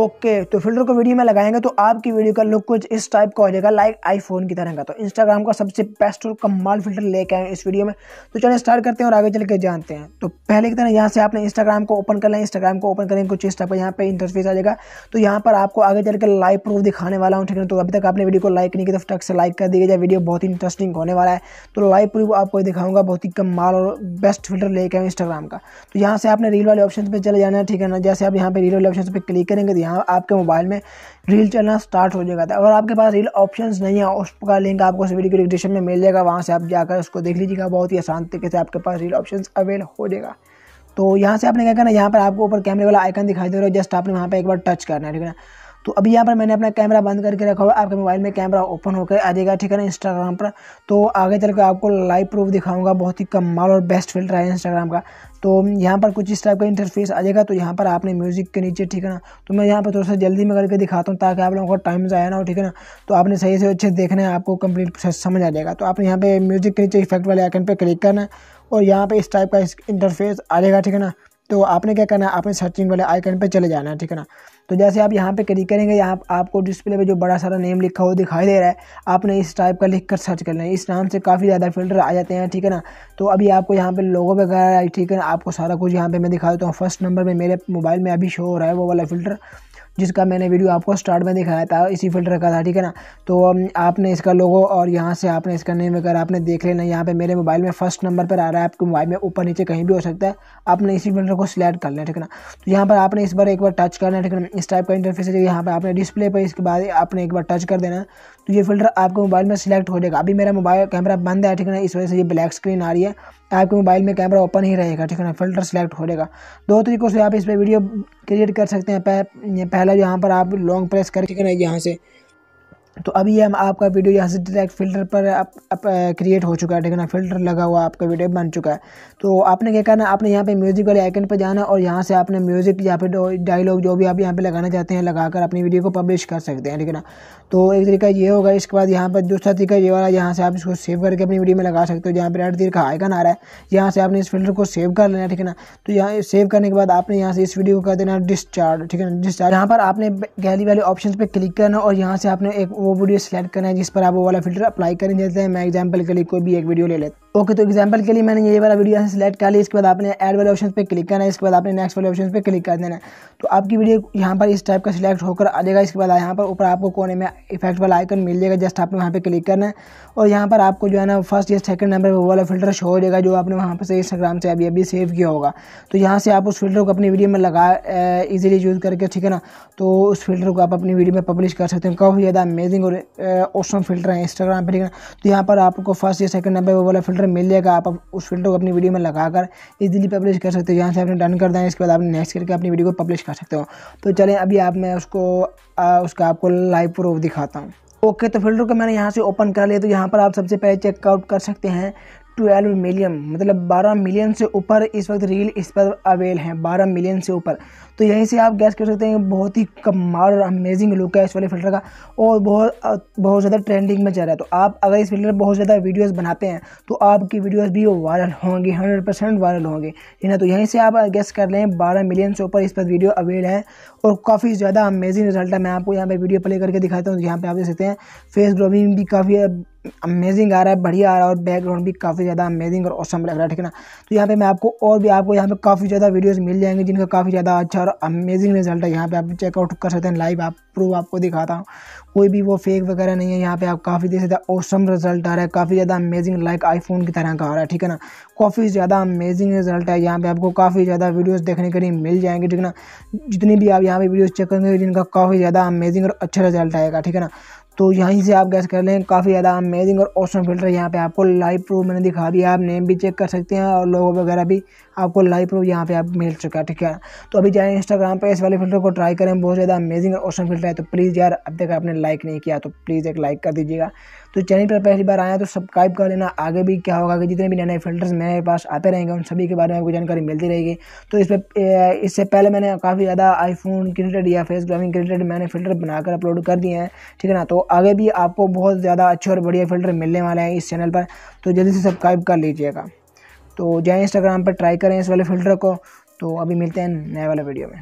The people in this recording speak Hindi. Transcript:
ओके तो फिल्टर को वीडियो में लगाएंगे तो आपकी वीडियो का लुक कुछ इस टाइप का हो जाएगा लाइक आईफोन की तरह का तो इंस्टाग्राम का सबसे बेस्ट और कमाल फिल्टर लेके आए इस वीडियो में तो चलिए स्टार्ट करते हैं और आगे चल के जानते हैं तो पहले की तरह यहाँ से आपने इंस्टाग्राम को ओपन कर लें इंस्टाग्राम को ओपन करेंगे कुछ इस टाइप का यहाँ पर इंटरफेस आ जाएगा तो यहाँ पर आपको आगे चल के लाइव प्रूफ दिखाने वाला हूँ ठीक है तो अभी तक आपने वीडियो को लाइक नहीं किया तो फटक से लाइक कर दिया जाए वीडियो बहुत ही इंटरेस्टिंग होने वाला है तो लाइव प्रूफ आपको दिखाऊंगा बहुत ही कमाल और बेस्ट फिल्टर लेके आए इंस्टाग्राम का तो यहाँ से आपने रील वाले ऑप्शन पर चले जाना है ठीक है ना जैसे आप यहाँ पर रील वाले ऑप्शन पर क्लिक करेंगे तो यहाँ आपके मोबाइल में रील चलना स्टार्ट हो जाएगा अगर आपके पास रील ऑप्शंस नहीं है उसका लिंक आपको वीडियो के डिस्क्रिप्शन में मिल जाएगा वहाँ से आप जाकर उसको देख लीजिएगा बहुत ही आसान तरीके से आपके पास रील ऑप्शन अवेल हो जाएगा तो यहाँ से आपने क्या करना यहाँ पर आपको ऊपर कैमरे वाला आइकन दिखाई दे रहा है जस्ट आपने वहाँ पर एक बार टच करना है ठीक है तो अभी यहाँ पर मैंने अपना कैमरा बंद करके रखा हुआ आपके मोबाइल में कैमरा ओपन होकर आ जाएगा ठीक है ना इंस्टाग्राम पर तो आगे चल के आपको लाइव प्रूफ दिखाऊंगा बहुत ही कमाल और बेस्ट फिल्टर है इंस्टाग्राम का तो यहाँ पर कुछ इस टाइप का इंटरफेस आ जाएगा तो यहाँ पर आपने म्यूज़िक के नीचे ठीक है ना तो मैं यहाँ पर थोड़ा सा जल्दी में करके दिखाता हूँ ताकि आप लोगों को टाइम आया ना हो ठीक है ना तो आपने सही से अच्छे देखना है आपको कंप्लीट समझ आ जाएगा तो आपने यहाँ पे म्यूज़िक के नीचे इफेक्ट वाले आइकन पर क्लिक करना है और यहाँ पर इस टाइप का इंटरफेस आ जाएगा ठीक है ना तो आपने क्या करना है आपने सर्चिंग वाले आइकन पे चले जाना है ठीक है ना तो जैसे आप यहाँ पे क्लिक करेंगे यहाँ आपको डिस्प्ले पे जो बड़ा सारा नेम लिखा हुआ दिखाई दे रहा है आपने इस टाइप का लिख कर सर्च करना है इस नाम से काफ़ी ज़्यादा फिल्टर आ जाते हैं ठीक है ना तो अभी आपको यहाँ पे लोगों वगैरह ठीक है ना आपको सारा कुछ यहाँ पे मैं दिखा देता हूँ फर्स्ट नंबर पर मेरे मोबाइल में अभी शो हो रहा है वो वाला फिल्टर जिसका मैंने वीडियो आपको स्टार्ट में दिखाया था इसी फिल्टर का था ठीक है ना तो आपने इसका लोगो और यहाँ से आपने इसका नेम वगैरह आपने देख लेना यहाँ पर मेरे मोबाइल में फर्स्ट नंबर पर आ रहा है आपके मोबाइल में ऊपर नीचे कहीं भी हो सकता है आपने इसी फिल्टर को सिलेक्ट कर लेना ठीक है ना तो यहाँ पर आपने इस बार एक बार टच करना है ठीक है ना इस टाइप का इंटरफेस है यहाँ पर आपने डिस्प्ले पर इसके बाद आपने एक बार टच कर देना तो ये फ़िल्टर आपके मोबाइल में सिलेक्ट हो जाएगा अभी मेरा मोबाइल कैमरा बंद है ठीक है ना इस वजह से ये ब्लैक स्क्रीन आ रही है आपके मोबाइल में कैमरा ओपन ही रहेगा ठीक है ना फिल्टर सेलेक्ट हो जाएगा दो तरीक़ों से आप इस पर वीडियो क्रिएट कर सकते हैं पहला यहाँ पर आप लॉन्ग प्रेस कर ठीक है ना यहाँ से तो अभी हम आपका वीडियो यहाँ से डायरेक्ट फिल्टर पर क्रिएट हो चुका है ठीक है ना फिल्टर लगा हुआ आपका वीडियो बन चुका है तो आपने क्या करना आपने यहाँ पे म्यूज़िक वाले आइकन पर जाना और यहाँ से आपने म्यूज़िक या फिर डायलॉग जो भी आप यहाँ पे लगाना चाहते हैं लगाकर अपनी वीडियो को पब्लिश कर सकते हैं ठीक है ना तो एक तरीका ये होगा इसके बाद यहाँ पर दूसरा तरीका ये वाला यहाँ से आप इसको सेव करके अपनी वीडियो में लगा सकते हो जहाँ पर रेड तीर का आइकन आ रहा है यहाँ से आपने इस फिल्टर को सेव कर लेना ठीक है ना तो यहाँ सेव करने के बाद आपने यहाँ से इस वीडियो को कर देना डिस्चार्ज ठीक है ना डिस्चार्ज यहाँ पर आपने गैली वाले ऑप्शन पर क्लिक करना और यहाँ से आपने एक वो वीडियो सेलेक्ट करना है जिस पर आप वो वाला फिल्टर अप्लाई करें देते हैं मैं एग्जाम्पल के लिए कोई भी एक वीडियो ले लेता ओके तो एग्जांपल के लिए मैंने ये वाला वीडियो यहाँ सेलेक्ट कर लिया इसके बाद आपने ऐड वाले ऑप्शन पे क्लिक करना है इसके बाद आपने नेक्स्ट वाले ऑप्शन पे क्लिक कर देना है तो आपकी वीडियो यहाँ पर इस टाइप का सिलेक्ट होकर आ जाएगा इसके बाद यहाँ पर ऊपर आपको कोने में इफेक्ट वाला आइकन मिल जाएगा जस्ट आपने वहाँ पर क्लिक करना है और यहाँ पर आपको जो है ना फर्स्ट या सेकंड नंबर पर वाला फिल्टर शो हो जाएगा जो आपने वहाँ पर से इंस्टाग्राम से अभी अभी सेव किया होगा तो यहाँ से आप उस फिल्टर को अपनी वीडियो में लगा ईजिली यूज़ करके ठीक है ना तो उस फिल्टर को आप अपनी वीडियो में पब्लिश कर सकते हैं काफ़ी ज़्यादा अमेजिंग और ऑसम फिल्टर है इंस्टाग्राम पर ठीक है तो यहाँ पर आपको फर्स्ट या सेकंड नंबर पर वाला फिल्टर फ़िल्टर मिल जाएगा आप उस फिल्टर को अपनी वीडियो में लगाकर इजीली पब्लिश कर सकते हो यहाँ से आपने डन कर दें इसके बाद आप नेक्स्ट करके अपनी वीडियो को पब्लिश कर सकते हो तो चलें अभी आप मैं उसको आ, उसका आपको लाइव प्रूफ दिखाता हूँ ओके तो फिल्टर को मैंने यहाँ से ओपन कर लिया तो यहाँ पर आप सबसे पहले चेकआउट कर सकते हैं ट्वेल्व मिलियन मतलब 12 मिलियन से ऊपर इस वक्त रील इस पर अवेल हैं 12 मिलियन से ऊपर तो यहीं से आप गैस कर सकते हैं बहुत ही कमाल और अमेजिंग लुक है इस वाले फ़िल्टर का और बहुत बहुत ज़्यादा ट्रेंडिंग में चल रहा है तो आप अगर इस फिल्टर बहुत ज़्यादा वीडियोस बनाते हैं तो आपकी वीडियोस भी वायरल होंगी 100 परसेंट वायरल होंगे ठीक है तो यहीं से आप गैस कर लें 12 मिलियन से ऊपर इस पर वीडियो अवेल है और काफ़ी ज़्यादा अमेजिंग रिजल्ट है मैं आपको यहाँ पे वीडियो प्ले करके दिखाता हूँ यहाँ पे आप देख सकते हैं फेस ग्रोमिंग भी काफ़ी अमेजिंग आ रहा है बढ़िया आ रहा है और बैकग्राउंड भी काफ़ी ज़्यादा अमेजिंग और औसम लग रहा है ठीक है ना तो यहाँ पे मैं आपको और भी आपको यहाँ पे काफ़ी ज़्यादा वीडियोस मिल जाएंगे जिनका काफ़ी ज़्यादा अच्छा और अमेजिंग रिजल्ट है यहाँ पे आप चेकआउट कर सकते हैं लाइव आप प्रूफ आपको दिखाता हूँ कोई भी वो फेक वगैरह नहीं है यहाँ पे आप काफ़ी सकते हैं औसम रिजल्ट आ रहा है काफ़ी ज़्यादा अमेजिंग लाइक आईफोन की तरह का आ रहा है ठीक है ना काफ़ी ज़्यादा अमेजिंग रिजल्ट है यहाँ पे आपको काफ़ी ज़्यादा वीडियोज़ देखने के लिए मिल जाएंगे ठीक है ना जितनी भी आप यहाँ पे वीडियो चेक करेंगे जिनका काफ़ी ज़्यादा अमेजिंग और अच्छा रिजल्ट आएगा ठीक है ना तो यहीं से आप गैस कर लें काफ़ी ज़्यादा अमेजिंग और ऑसम फिल्टर यहाँ पे आपको लाइव प्रूफ मैंने दिखा दिया आप नेम भी चेक कर सकते हैं और लोगों वगैरह भी आपको लाइव प्रूफ यहाँ पे आप मिल चुका है ठीक है तो अभी जाएं इंस्टाग्राम पे इस वाले फिल्टर को ट्राई करें बहुत ज़्यादा अमेजिंग और ऑसम फिल्टर है तो प्लीज़ यार अब तक आपने लाइक नहीं किया तो प्लीज़ एक लाइक कर दीजिएगा तो चैनल पर पहली बार आया तो सब्सक्राइब कर लेना आगे भी क्या होगा कि जितने भी नए नए फिल्टर्स मेरे पास आते रहेंगे उन सभी के बारे में आपको जानकारी मिलती रहेगी तो इस पर इससे पहले मैंने काफ़ी ज़्यादा आईफोन के रिलेटेड या फेस ग्रामिंग के मैंने फिल्टर बनाकर अपलोड कर दिए हैं ठीक है ना तो आगे भी आपको बहुत ज़्यादा अच्छे और बढ़िया फिल्टर मिलने वाले हैं इस चैनल पर तो जल्दी से सब्सक्राइब कर लीजिएगा तो जय इंस्टाग्राम पर ट्राई करें इस वाले फिल्टर को तो अभी मिलते हैं नए वाले वीडियो में